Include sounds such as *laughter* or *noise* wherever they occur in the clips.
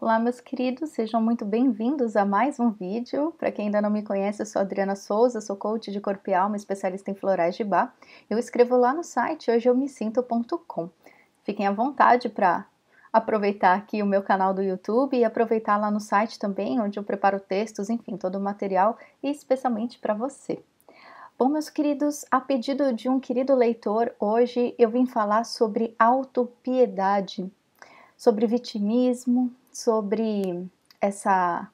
Olá, meus queridos, sejam muito bem-vindos a mais um vídeo. Para quem ainda não me conhece, eu sou Adriana Souza, sou coach de corpo e alma, especialista em florais de bar. Eu escrevo lá no site hoje eu me sinto.com. Fiquem à vontade para aproveitar aqui o meu canal do YouTube e aproveitar lá no site também, onde eu preparo textos, enfim, todo o material e especialmente para você. Bom, meus queridos, a pedido de um querido leitor, hoje eu vim falar sobre autopiedade, sobre vitimismo, sobre essa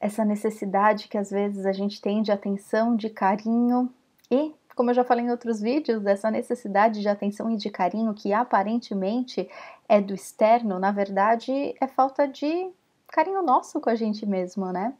essa necessidade que às vezes a gente tem de atenção, de carinho e, como eu já falei em outros vídeos, essa necessidade de atenção e de carinho que aparentemente é do externo, na verdade é falta de carinho nosso com a gente mesmo, né?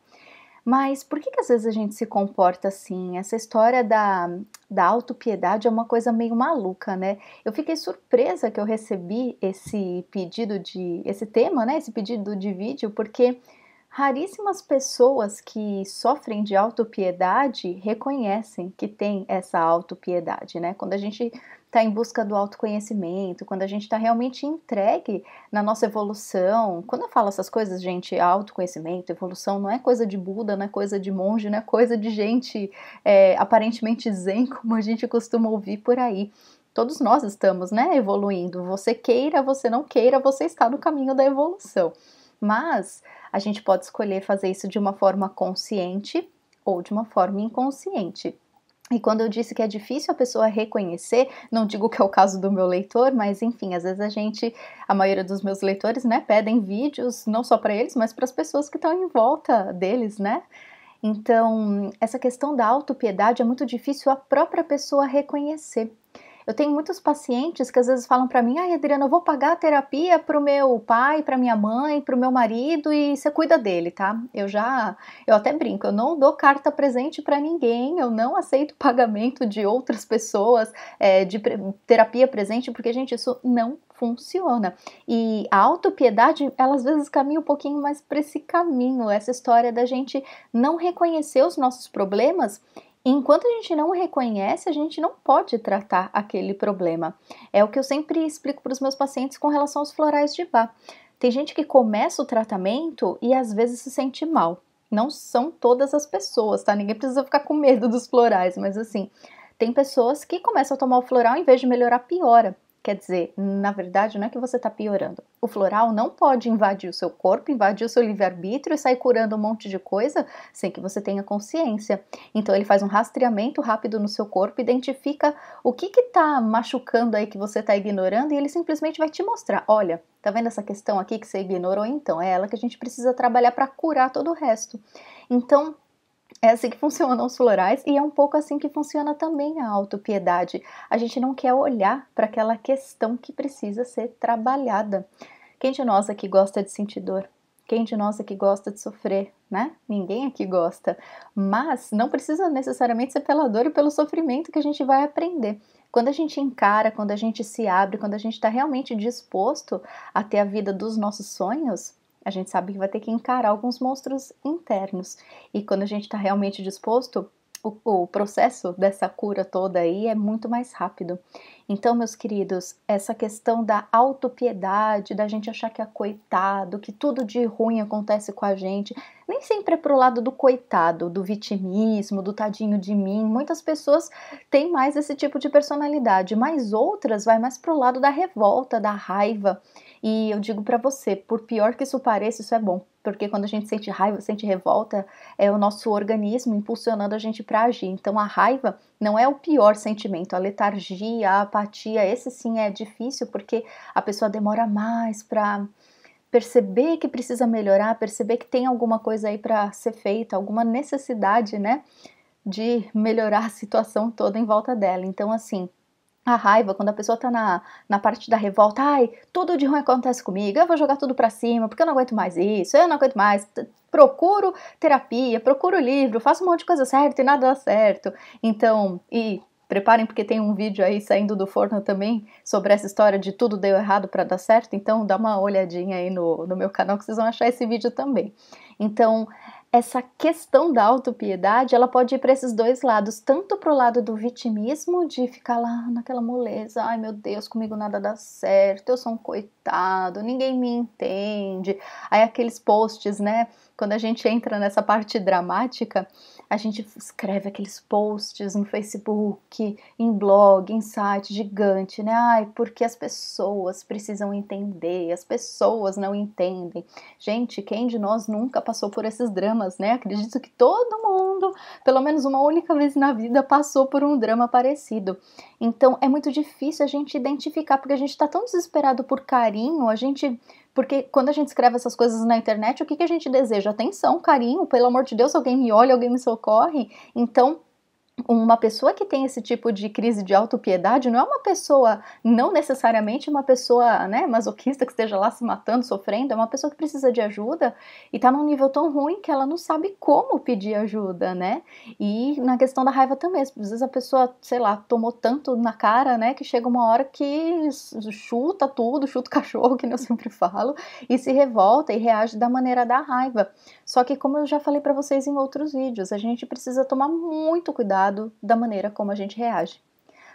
Mas por que, que às vezes a gente se comporta assim? Essa história da, da autopiedade é uma coisa meio maluca, né? Eu fiquei surpresa que eu recebi esse pedido de. esse tema, né? Esse pedido de vídeo, porque raríssimas pessoas que sofrem de autopiedade reconhecem que tem essa autopiedade, né? Quando a gente está em busca do autoconhecimento, quando a gente está realmente entregue na nossa evolução. Quando eu falo essas coisas, gente, autoconhecimento, evolução, não é coisa de Buda, não é coisa de monge, não é coisa de gente é, aparentemente zen, *laughs* como a gente costuma ouvir por aí. Todos nós estamos, né, evoluindo. Você queira, você não queira, você está no caminho da evolução. Mas a gente pode escolher fazer isso de uma forma consciente ou de uma forma inconsciente. E quando eu disse que é difícil a pessoa reconhecer, não digo que é o caso do meu leitor, mas enfim, às vezes a gente, a maioria dos meus leitores, né, pedem vídeos não só para eles, mas para as pessoas que estão em volta deles, né? Então, essa questão da autopiedade é muito difícil a própria pessoa reconhecer. Eu tenho muitos pacientes que às vezes falam para mim: "Ai, Adriana, eu vou pagar a terapia pro meu pai, para minha mãe, pro meu marido e você cuida dele, tá?". Eu já, eu até brinco, eu não dou carta presente para ninguém, eu não aceito *laughs* pagamento de outras pessoas é, de terapia presente, porque gente, isso não funciona. E a autopiedade, ela às vezes caminha um pouquinho mais para esse caminho, essa história da gente não reconhecer os nossos problemas Enquanto a gente não reconhece, a gente não pode tratar aquele problema. É o que eu sempre explico para os meus pacientes com relação aos florais de Bach. Tem gente que começa o tratamento e às vezes se sente mal. Não são todas as pessoas, tá? Ninguém precisa ficar com medo dos florais, mas assim, tem pessoas que começam a tomar o floral em vez de melhorar, piora. Quer dizer, na verdade, não é que você está piorando. O floral não pode invadir o seu corpo, invadir o seu livre-arbítrio e sair curando um monte de coisa sem que você tenha consciência. Então, ele faz um rastreamento rápido no seu corpo, identifica o que está machucando aí que você está ignorando e ele simplesmente vai te mostrar: olha, tá vendo essa questão aqui que você ignorou? Então, é ela que a gente precisa trabalhar para curar todo o resto. Então, é assim que funcionam os florais e é um pouco assim que funciona também a autopiedade. A gente não quer olhar para aquela questão que precisa ser trabalhada. Quem de nós aqui gosta de sentir dor? Quem de nós aqui gosta de sofrer, né? Ninguém aqui gosta. Mas não precisa necessariamente ser pela dor e pelo sofrimento que a gente vai aprender. Quando a gente encara, quando a gente se abre, quando a gente está realmente disposto a ter a vida dos nossos sonhos, a gente sabe que vai ter que encarar alguns monstros internos. E quando a gente está realmente disposto, o, o, processo dessa cura toda aí é muito mais rápido. Então, meus queridos, essa questão da autopiedade, da gente achar que é coitado, que tudo de ruim acontece com a gente, nem sempre é pro lado do coitado, do vitimismo, do tadinho de mim. Muitas pessoas têm mais esse tipo de personalidade, mas outras vai mais pro lado da revolta, da raiva. E eu digo para você, por pior que isso pareça, isso é bom, porque quando a gente sente raiva, sente revolta, é o nosso organismo impulsionando a gente para agir. Então a raiva não é o pior sentimento, a letargia, a apatia, esse sim é difícil porque a pessoa demora mais para perceber que precisa melhorar, perceber que tem alguma coisa aí para ser feita, alguma necessidade, né, de melhorar a situação toda em volta dela. Então assim, a raiva, quando a pessoa tá na, na parte da revolta, ai, tudo de ruim acontece comigo, eu vou jogar tudo pra cima, porque eu não aguento mais isso, eu não aguento mais. Procuro terapia, procuro livro, faço um monte de coisa certa e nada dá certo. Então, e preparem porque tem um vídeo aí saindo do forno também sobre essa história de tudo deu errado para dar certo, então dá uma olhadinha aí no, no meu canal que vocês vão achar esse vídeo também. Então, essa questão da autopiedade, ela pode ir para esses dois lados, tanto para o lado do vitimismo, de ficar lá naquela moleza, ai meu Deus, comigo nada dá certo, eu sou um coitado, ninguém me entende. Aí aqueles posts, né, quando a gente entra nessa parte dramática, a gente escreve aqueles posts no Facebook, em blog, em site gigante, né? Ai, porque as pessoas precisam entender, as pessoas não entendem. Gente, quem de nós nunca passou por esses dramas, né? Acredito que todo mundo, pelo menos uma única vez na vida, passou por um drama parecido. Então é muito difícil a gente identificar, porque a gente está tão desesperado por carinho, a gente porque quando a gente escreve essas coisas na internet, o que, que a gente deseja? Atenção, carinho, pelo amor de Deus, alguém me olha, alguém me socorre. Então, uma pessoa que tem esse tipo de crise de autopiedade não é uma pessoa, não necessariamente uma pessoa né, masoquista que esteja lá se matando, sofrendo, é uma pessoa que precisa de ajuda e está num nível tão ruim que ela não sabe como pedir ajuda, né? E na questão da raiva também, às vezes a pessoa, sei lá, tomou tanto na cara, né, que chega uma hora que chuta tudo, chuta o cachorro, que eu sempre falo, e se revolta e reage da maneira da raiva. Só que, como eu já falei para vocês em outros vídeos, a gente precisa tomar muito cuidado da maneira como a gente reage.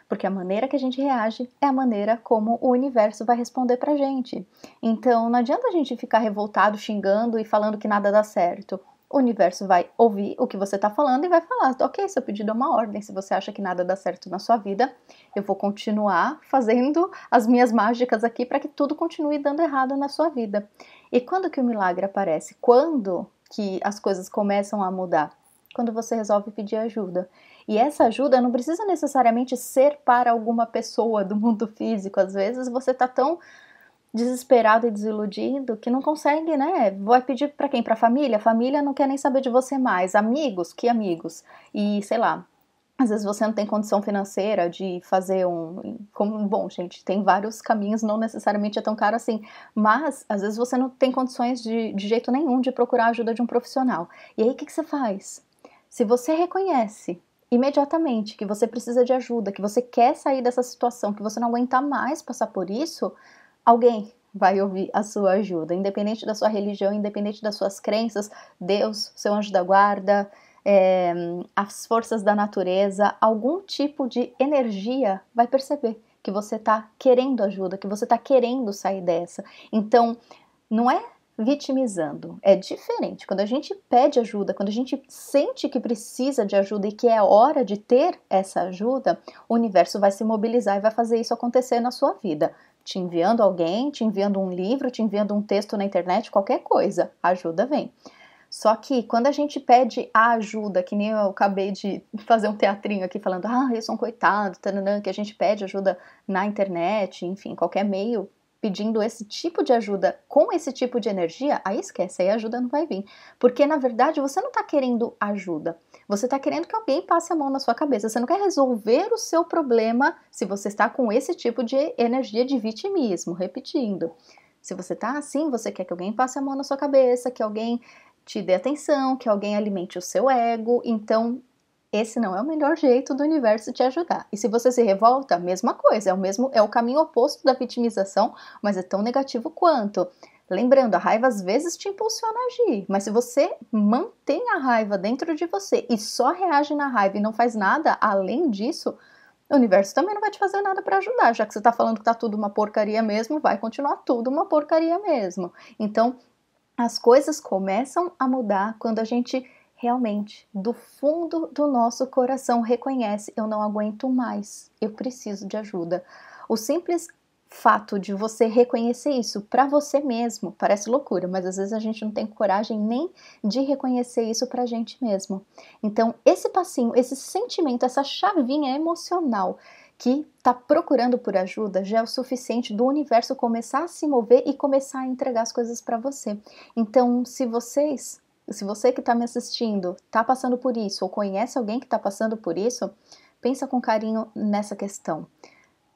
Porque a maneira que a gente reage é a maneira como o universo vai responder pra gente. Então não adianta a gente ficar revoltado, xingando e falando que nada dá certo. O universo vai ouvir o que você tá falando e vai falar: ok, seu pedido é uma ordem. Se você acha que nada dá certo na sua vida, eu vou continuar fazendo as minhas mágicas aqui para que tudo continue dando errado na sua vida. E quando que o milagre aparece? Quando que as coisas começam a mudar? Quando você resolve pedir ajuda. E essa ajuda não precisa necessariamente ser para alguma pessoa do mundo físico. Às vezes você está tão desesperado e desiludido que não consegue, né? Vai pedir para quem? Para família? Família não quer nem saber de você mais. Amigos? Que amigos? E sei lá, às vezes você não tem condição financeira de fazer um. Como, bom, gente, tem vários caminhos, não necessariamente é tão caro assim. Mas, às vezes, você não tem condições de, de jeito nenhum de procurar a ajuda de um profissional. E aí, o que, que você faz? Se você reconhece imediatamente que você precisa de ajuda, que você quer sair dessa situação, que você não aguenta mais passar por isso, alguém vai ouvir a sua ajuda. Independente da sua religião, independente das suas crenças, Deus, seu anjo da guarda é, as forças da natureza, algum tipo de energia vai perceber que você está querendo ajuda, que você está querendo sair dessa. Então, não é vitimizando, é diferente. Quando a gente pede ajuda, quando a gente sente que precisa de ajuda e que é hora de ter essa ajuda, o universo vai se mobilizar e vai fazer isso acontecer na sua vida. Te enviando alguém, te enviando um livro, te enviando um texto na internet, qualquer coisa, a ajuda vem. Só que quando a gente pede a ajuda, que nem eu acabei de *laughs* fazer um teatrinho aqui falando, ah, eu sou um coitado, tananã, que a gente pede ajuda na internet, enfim, qualquer meio, pedindo esse tipo de ajuda com esse tipo de energia, aí esquece, aí a ajuda não vai vir. Porque na verdade você não está querendo ajuda, você está querendo que alguém passe a mão na sua cabeça. Você não quer resolver o seu problema se você está com esse tipo de energia de vitimismo, repetindo. Se você está assim, você quer que alguém passe a mão na sua cabeça, que alguém te dê atenção, que alguém alimente o seu ego. Então, esse não é o melhor jeito do universo te ajudar. E se você se revolta, mesma coisa, é o mesmo, é o caminho oposto da vitimização, mas é tão negativo quanto. Lembrando, a raiva às vezes te impulsiona a agir, mas se você mantém a raiva dentro de você e só reage na raiva e não faz nada além disso, o universo também não vai te fazer nada para ajudar, já que você está falando que está tudo uma porcaria mesmo, vai continuar tudo uma porcaria mesmo. Então, as coisas começam a mudar quando a gente realmente, do fundo do nosso coração, reconhece: eu não aguento mais, eu preciso de ajuda. O simples fato de você reconhecer isso para você mesmo parece loucura, mas às vezes a gente não tem coragem nem de reconhecer isso para a gente mesmo. Então, esse passinho, esse sentimento, essa chavinha emocional que está procurando por ajuda já é o suficiente do universo começar a se mover e começar a entregar as coisas para você. Então, se vocês, se você que está me assistindo está passando por isso ou conhece alguém que está passando por isso, pensa com carinho nessa questão.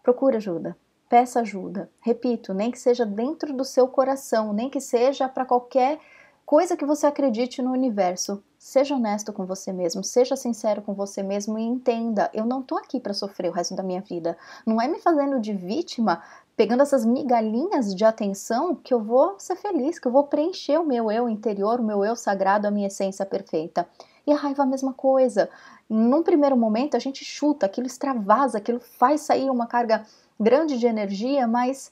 Procura ajuda, peça ajuda. Repito, nem que seja dentro do seu coração, nem que seja para qualquer coisa que você acredite no universo. Seja honesto com você mesmo, seja sincero com você mesmo e entenda, eu não tô aqui para sofrer o resto da minha vida. Não é me fazendo de vítima, pegando essas migalhinhas de atenção que eu vou ser feliz, que eu vou preencher o meu eu interior, o meu eu sagrado, a minha essência perfeita. E a raiva é a mesma coisa. Num primeiro momento a gente chuta, aquilo extravasa, aquilo faz sair uma carga grande de energia, mas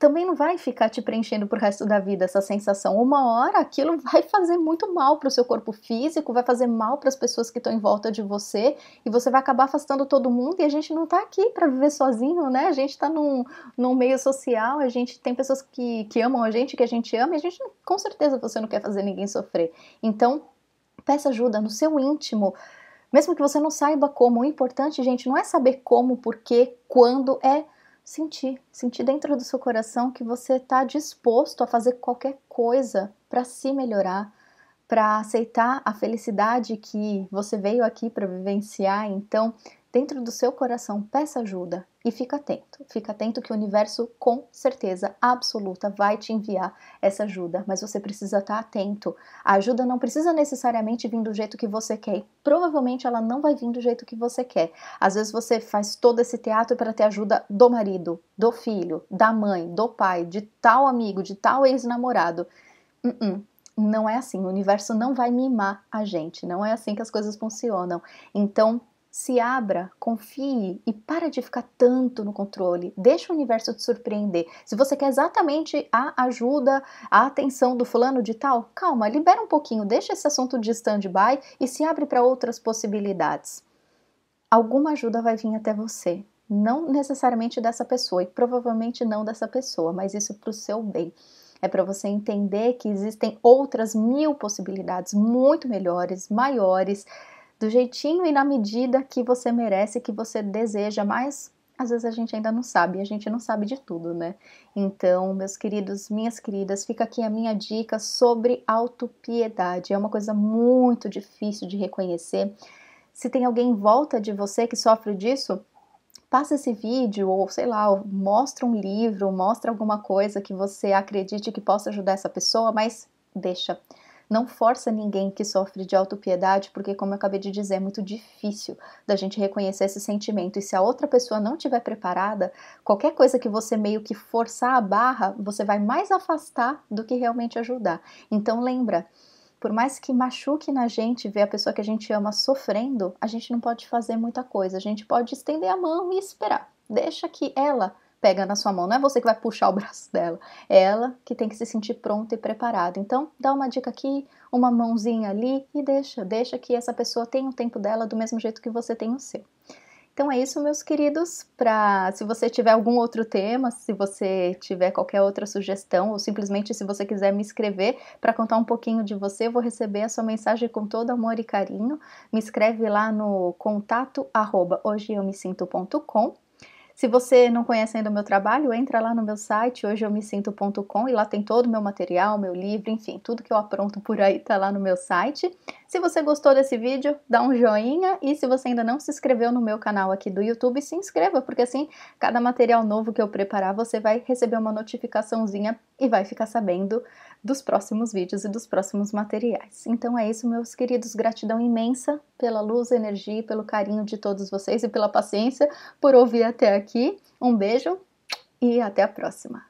também não vai ficar te preenchendo pro resto da vida essa sensação. Uma hora aquilo *laughs* vai fazer muito mal pro seu corpo físico, vai fazer mal para as pessoas que estão em volta de você e você vai acabar afastando todo mundo e a gente não tá aqui para viver sozinho, né? A gente tá num, num meio social, a gente tem pessoas que, que amam a gente, que a gente ama, e a gente com certeza você não quer fazer ninguém sofrer. Então, peça ajuda no seu íntimo. Mesmo que você não saiba como, o importante, gente, não é saber como, porque quando, é sentir, sentir dentro do seu coração que você está disposto a fazer qualquer coisa para se melhorar, para aceitar a felicidade que você veio aqui para vivenciar. Então, dentro do seu coração, peça ajuda e fica atento. Fica atento que o universo, com certeza absoluta, vai te enviar essa ajuda, mas você precisa estar atento. A ajuda não precisa necessariamente vir do jeito que você quer e provavelmente ela não vai vir do jeito que você quer. Às vezes você faz todo esse teatro para ter ajuda do marido, do filho, da mãe, do pai, de tal amigo, de tal ex-namorado. Uh -uh não é assim, o universo não vai mimar a gente, não é assim que as coisas funcionam. Então, se abra, confie e para de ficar tanto no controle. Deixa o universo te surpreender. Se você quer exatamente a ajuda, a atenção do fulano de tal, calma, libera um pouquinho, deixa esse assunto de stand-by e se abre para outras possibilidades. Alguma ajuda vai vir até você. Não necessariamente dessa pessoa e provavelmente não dessa pessoa, mas isso para o seu bem. É para você entender que existem outras mil possibilidades muito melhores, maiores do jeitinho e na medida que você merece, que você deseja, mas às vezes a gente ainda não sabe, a gente não sabe de tudo, né? Então, meus queridos, minhas queridas, fica aqui a minha dica sobre autopiedade. É uma coisa muito difícil de reconhecer. Se tem alguém em volta de você que sofre disso, passa esse vídeo ou sei lá, ou mostra um livro, mostra alguma coisa que você acredite que possa ajudar essa pessoa, mas deixa. Não força ninguém que sofre de autopiedade, porque, como eu acabei de dizer, é muito difícil da gente reconhecer esse sentimento. E se a outra pessoa não estiver preparada, qualquer coisa que você meio que forçar a barra, você vai mais afastar do que realmente ajudar. Então, lembra. Por mais que machuque na gente ver a pessoa que a gente ama sofrendo, a gente não pode fazer muita coisa. A gente pode estender a mão e esperar. Deixa que ela pega na sua mão, não é você que vai puxar o *laughs* braço dela, é ela que tem que se sentir pronta e preparada. Então, dá uma dica aqui, uma mãozinha ali e deixa, deixa que essa pessoa tenha o tempo dela do mesmo jeito que você tem o seu. Então é isso, meus queridos. Pra, se você tiver algum outro tema, se você tiver qualquer outra sugestão, ou simplesmente se você quiser me escrever para contar um pouquinho de você, eu vou receber a sua mensagem com todo amor e carinho. Me escreve lá no contato arroba sinto.com se você não conhece ainda o meu trabalho, entra lá no meu site hojeeumesinto.com e lá tem todo o meu material, meu livro, enfim, tudo que eu apronto por aí tá lá no meu site. Se você gostou desse vídeo, dá um joinha e se você ainda não se inscreveu no meu canal aqui do YouTube, se inscreva, porque assim, cada material novo que eu preparar, você vai receber uma notificaçãozinha e vai ficar sabendo dos próximos vídeos e dos próximos materiais. Então é isso, meus queridos, gratidão imensa pela luz, energia, pelo carinho de todos vocês e pela paciência por ouvir até aqui aqui. Um beijo e até a próxima!